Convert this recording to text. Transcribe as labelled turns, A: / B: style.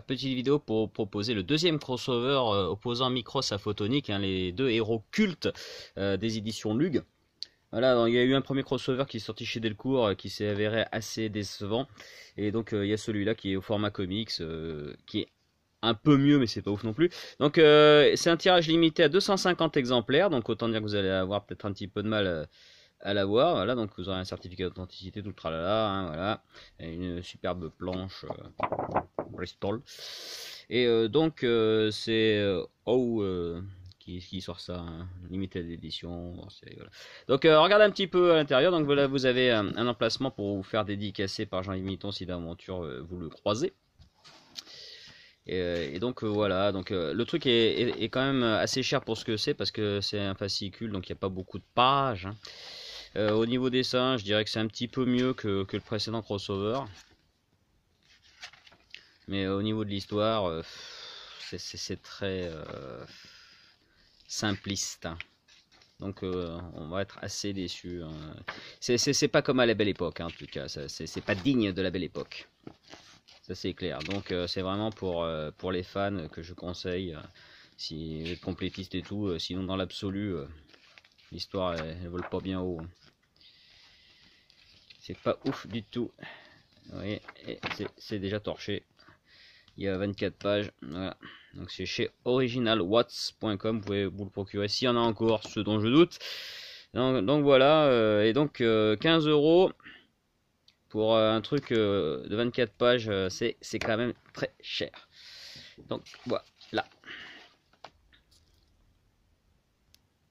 A: petite vidéo pour proposer le deuxième crossover euh, opposant Micros à Photonic, hein, les deux héros cultes euh, des éditions Lug. Voilà, il y a eu un premier crossover qui est sorti chez Delcourt euh, qui s'est avéré assez décevant. Et donc il y a celui-là qui est au format comics, qui est un peu mieux, mais c'est pas ouf non plus. Donc c'est un tirage limité à 250 exemplaires, donc autant dire que vous allez avoir peut-être un petit peu de mal à l'avoir. Voilà, donc vous aurez un certificat d'authenticité, tout le tralala, hein, voilà, une superbe planche. Et euh, donc, euh, c'est Oh qui, sort ça, hein, limited Donc, regardez un petit peu à l'intérieur. Donc, voilà, vous avez un, emplacement pour vous faire dédicacer par Jean-Yves si d'aventure vous le croisez. Et, donc voilà, donc le truc est, quand même assez cher pour ce que c'est parce que c'est un fascicule, donc il n'y a pas beaucoup de pages. Hein. au niveau des seins, je dirais que c'est un petit peu mieux que, que le précédent crossover. Mais au niveau de l'histoire, euh, c'est très euh, simpliste. Donc euh, on va être assez déçu. Hein. C'est pas comme à la belle époque, hein, en tout cas. C'est pas digne de la belle époque. Ça c'est clair. Donc c'est vraiment pour, pour les fans que je conseille. si vous êtes complétiste et tout, sinon dans l'absolu, l'histoire elle, vole pas bien haut. Hein. C'est pas ouf du tout. Vous c'est déjà torché. Il y a 24 pages. Voilà. Donc c'est chez originalwatts.com. Vous pouvez vous le procurer s'il y en a encore, ce dont je doute. Donc, voilà. Euh, et donc 15 euh, euros pour euh, un truc de 24 pages, c'est quand même très cher. Donc voilà.